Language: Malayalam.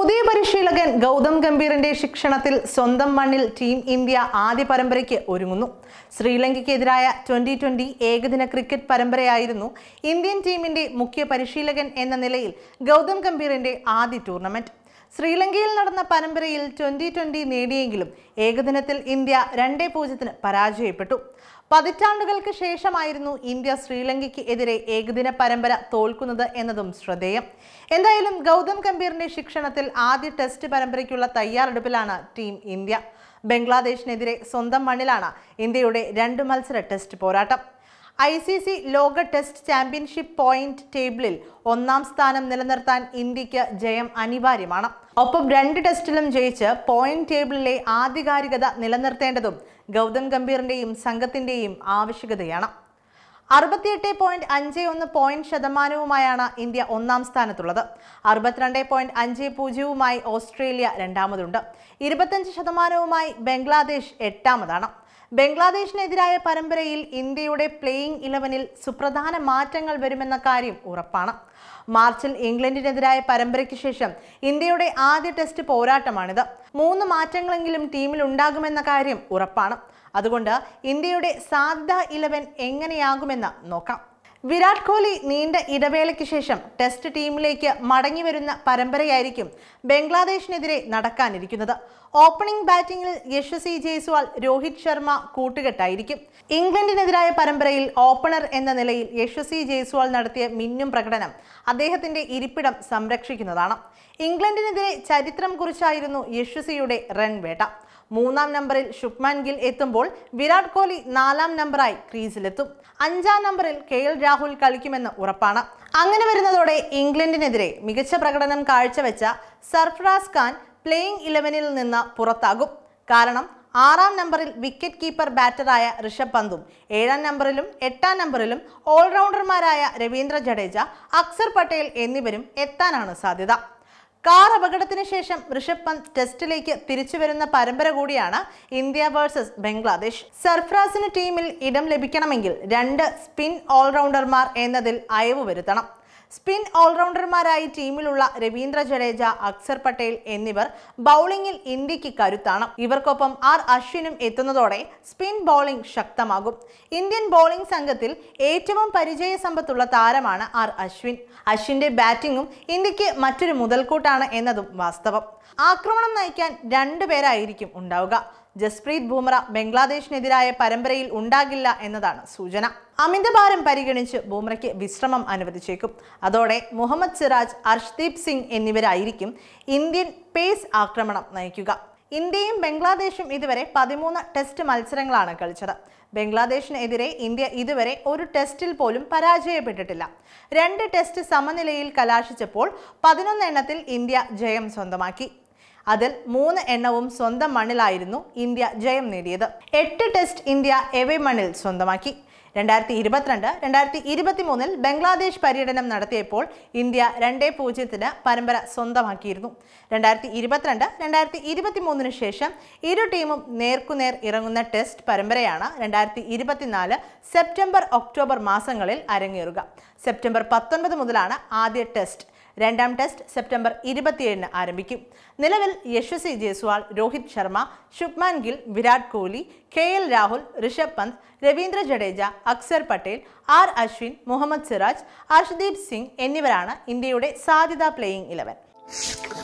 പുതിയ പരിശീലകൻ ഗൗതം ഗംഭീറിന്റെ ശിക്ഷണത്തിൽ സ്വന്തം മണ്ണിൽ ടീം ഇന്ത്യ ആദ്യ പരമ്പരയ്ക്ക് ഒരുങ്ങുന്നു ശ്രീലങ്കയ്ക്കെതിരായ ട്വന്റി ട്വന്റി ഏകദിന ക്രിക്കറ്റ് പരമ്പരയായിരുന്നു ഇന്ത്യൻ ടീമിന്റെ മുഖ്യ പരിശീലകൻ എന്ന നിലയിൽ ഗൗതം ഗംഭീറിന്റെ ആദ്യ ടൂർണമെന്റ് ശ്രീലങ്കയിൽ നടന്ന പരമ്പരയിൽ ട്വന്റി ട്വന്റി നേടിയെങ്കിലും ഏകദിനത്തിൽ ഇന്ത്യ രണ്ടേ പൂജ്യത്തിന് പരാജയപ്പെട്ടു പതിറ്റാണ്ടുകൾക്ക് ശേഷമായിരുന്നു ഇന്ത്യ ശ്രീലങ്കയ്ക്ക് എതിരെ ഏകദിന പരമ്പര തോൽക്കുന്നത് എന്നതും ശ്രദ്ധേയം എന്തായാലും ഗൗതം ഗംഭീറിന്റെ ശിക്ഷണത്തിൽ ആദ്യ ടെസ്റ്റ് പരമ്പരയ്ക്കുള്ള തയ്യാറെടുപ്പിലാണ് ടീം ഇന്ത്യ ബംഗ്ലാദേശിനെതിരെ സ്വന്തം മണ്ണിലാണ് ഇന്ത്യയുടെ രണ്ട് മത്സര ടെസ്റ്റ് പോരാട്ടം ഐ സി സി ലോക ടെസ്റ്റ് ചാമ്പ്യൻഷിപ്പ് പോയിന്റ് ടേബിളിൽ ഒന്നാം സ്ഥാനം നിലനിർത്താൻ ഇന്ത്യക്ക് ജയം അനിവാര്യമാണ് ഒപ്പം രണ്ട് ടെസ്റ്റിലും ജയിച്ച് പോയിന്റ് ടേബിളിലെ ആധികാരികത നിലനിർത്തേണ്ടതും ഗൗതം ഗംഭീറിന്റെയും സംഘത്തിന്റെയും ആവശ്യകതയാണ് അറുപത്തിയെട്ട് പോയിന്റ് അഞ്ച് ഒന്ന് പോയിന്റ് ശതമാനവുമായാണ് ഇന്ത്യ ഒന്നാം സ്ഥാനത്തുള്ളത് അറുപത്തിരണ്ട് പോയിന്റ് അഞ്ച് പൂജ്യവുമായി ഓസ്ട്രേലിയ രണ്ടാമതുണ്ട് ഇരുപത്തഞ്ച് ശതമാനവുമായി ബംഗ്ലാദേശ് എട്ടാമതാണ് ബംഗ്ലാദേശിനെതിരായ പരമ്പരയിൽ ഇന്ത്യയുടെ പ്ലേയിംഗ് ഇലവനിൽ സുപ്രധാന മാറ്റങ്ങൾ വരുമെന്ന കാര്യം ഉറപ്പാണ് മാർച്ചിൽ ഇംഗ്ലണ്ടിനെതിരായ പരമ്പരയ്ക്ക് ശേഷം ഇന്ത്യയുടെ ആദ്യ ടെസ്റ്റ് പോരാട്ടമാണിത് മൂന്ന് മാറ്റങ്ങളെങ്കിലും ടീമിൽ ഉണ്ടാകുമെന്ന കാര്യം ഉറപ്പാണ് അതുകൊണ്ട് ഇന്ത്യയുടെ സാധ്യത ഇലവൻ എങ്ങനെയാകുമെന്ന് നോക്കാം വിരാട് കോഹ്ലി നീണ്ട ഇടവേളയ്ക്ക് ശേഷം ടെസ്റ്റ് ടീമിലേക്ക് മടങ്ങി വരുന്ന പരമ്പരയായിരിക്കും ബംഗ്ലാദേശിനെതിരെ നടക്കാനിരിക്കുന്നത് ഓപ്പണിംഗ് ബാറ്റിംഗിൽ യശസ്വി ജയ്സ്വാൾ രോഹിത് ശർമ്മ കൂട്ടുകെട്ടായിരിക്കും ഇംഗ്ലണ്ടിനെതിരായ പരമ്പരയിൽ ഓപ്പണർ എന്ന നിലയിൽ യശസ്വി ജയ്സ്വാൾ നടത്തിയ മിന്നും പ്രകടനം അദ്ദേഹത്തിന്റെ ഇരിപ്പിടം സംരക്ഷിക്കുന്നതാണ് ഇംഗ്ലണ്ടിനെതിരെ ചരിത്രം കുറിച്ചായിരുന്നു യശസ്വിയുടെ റൺ വേട്ട മൂന്നാം നമ്പറിൽ ശുഭ്മാൻ ഗിൽ എത്തുമ്പോൾ വിരാട് കോഹ്ലി നാലാം നമ്പറായി ക്രീസിലെത്തും അഞ്ചാം നമ്പറിൽ കെ എൽ രാഹുൽ കളിക്കുമെന്ന് ഉറപ്പാണ് അങ്ങനെ വരുന്നതോടെ ഇംഗ്ലണ്ടിനെതിരെ മികച്ച പ്രകടനം കാഴ്ചവെച്ച സർഫ്രാസ് ഖാൻ പ്ലേയിംഗ് ഇലവനിൽ നിന്ന് പുറത്താകും കാരണം ആറാം നമ്പറിൽ വിക്കറ്റ് കീപ്പർ ബാറ്ററായ ഋഷഭ് പന്തും ഏഴാം നമ്പറിലും എട്ടാം നമ്പറിലും ഓൾറൗണ്ടർമാരായ രവീന്ദ്ര ജഡേജ അക്സർ പട്ടേൽ എന്നിവരും എത്താനാണ് സാധ്യത കാർ അപകടത്തിന് ശേഷം ഋഷഭ് പന്ത് ടെസ്റ്റിലേക്ക് തിരിച്ചു വരുന്ന പരമ്പര കൂടിയാണ് ഇന്ത്യ വേഴ്സസ് ബംഗ്ലാദേശ് സർഫ്രാസിന് ടീമിൽ ഇടം ലഭിക്കണമെങ്കിൽ രണ്ട് സ്പിൻ ഓൾറൗണ്ടർമാർ എന്നതിൽ അയവ് വരുത്തണം സ്പിൻ ഓൾറൗണ്ടർമാരായി ടീമിലുള്ള രവീന്ദ്ര ജഡേജ അക്സർ പട്ടേൽ എന്നിവർ ബൗളിംഗിൽ ഇന്ത്യക്ക് കരുത്താണ് ഇവർക്കൊപ്പം ആർ അശ്വിനും എത്തുന്നതോടെ സ്പിൻ ബൗളിംഗ് ശക്തമാകും ഇന്ത്യൻ ബൗളിംഗ് സംഘത്തിൽ ഏറ്റവും പരിചയ സമ്പത്തുള്ള താരമാണ് ആർ അശ്വിൻ അശ്വിന്റെ ബാറ്റിംഗും ഇന്ത്യക്ക് മറ്റൊരു മുതൽക്കൂട്ടാണ് എന്നതും വാസ്തവം ആക്രമണം നയിക്കാൻ രണ്ടുപേരായിരിക്കും ഉണ്ടാവുക ജസ്പ്രീത് ബുംറ ബംഗ്ലാദേശിനെതിരായ പരമ്പരയിൽ ഉണ്ടാകില്ല എന്നതാണ് സൂചന അമിതഭാരം പരിഗണിച്ച് ബുംറയ്ക്ക് വിശ്രമം അനുവദിച്ചേക്കും അതോടെ മുഹമ്മദ് സിറാജ് അർഷ്ദീപ് സിംഗ് എന്നിവരായിരിക്കും ഇന്ത്യൻ പേസ് ആക്രമണം നയിക്കുക ഇന്ത്യയും ബംഗ്ലാദേശും ഇതുവരെ പതിമൂന്ന് ടെസ്റ്റ് മത്സരങ്ങളാണ് കളിച്ചത് ബംഗ്ലാദേശിനെതിരെ ഇന്ത്യ ഇതുവരെ ഒരു ടെസ്റ്റിൽ പോലും പരാജയപ്പെട്ടിട്ടില്ല രണ്ട് ടെസ്റ്റ് സമനിലയിൽ കലാശിച്ചപ്പോൾ പതിനൊന്നെണ്ണത്തിൽ ഇന്ത്യ ജയം സ്വന്തമാക്കി അതിൽ മൂന്ന് എണ്ണവും സ്വന്തം മണ്ണിലായിരുന്നു ഇന്ത്യ ജയം നേടിയത് എട്ട് ടെസ്റ്റ് ഇന്ത്യ എവേ മണ്ണിൽ സ്വന്തമാക്കി രണ്ടായിരത്തി ഇരുപത്തിരണ്ട് രണ്ടായിരത്തി ഇരുപത്തി മൂന്നിൽ ബംഗ്ലാദേശ് പര്യടനം നടത്തിയപ്പോൾ ഇന്ത്യ രണ്ടേ പൂജ്യത്തിന് പരമ്പര സ്വന്തമാക്കിയിരുന്നു രണ്ടായിരത്തി ഇരുപത്തിരണ്ട് രണ്ടായിരത്തി ഇരുപത്തി മൂന്നിന് ശേഷം ഇരു ടീമും നേർക്കുനേർ ഇറങ്ങുന്ന ടെസ്റ്റ് പരമ്പരയാണ് രണ്ടായിരത്തി ഇരുപത്തിനാല് സെപ്റ്റംബർ ഒക്ടോബർ മാസങ്ങളിൽ അരങ്ങേറുക സെപ്റ്റംബർ പത്തൊൻപത് മുതലാണ് ആദ്യ ടെസ്റ്റ് രണ്ടാം ടെസ്റ്റ് സെപ്റ്റംബർ ഇരുപത്തിയേഴിന് ആരംഭിക്കും നിലവിൽ Yashasvi Jaiswal Rohit Sharma Shubman Gill Virat Kohli K L Rahul Rishabh Pant Ravindra Jadeja Axar Patel R Ashwin Mohammed Siraj Arshdeep Singh എന്നിവരാണ് ഇന്ത്യയുടെ സാധ്യതാ പ്ലേയിംഗ് ഇലവൻ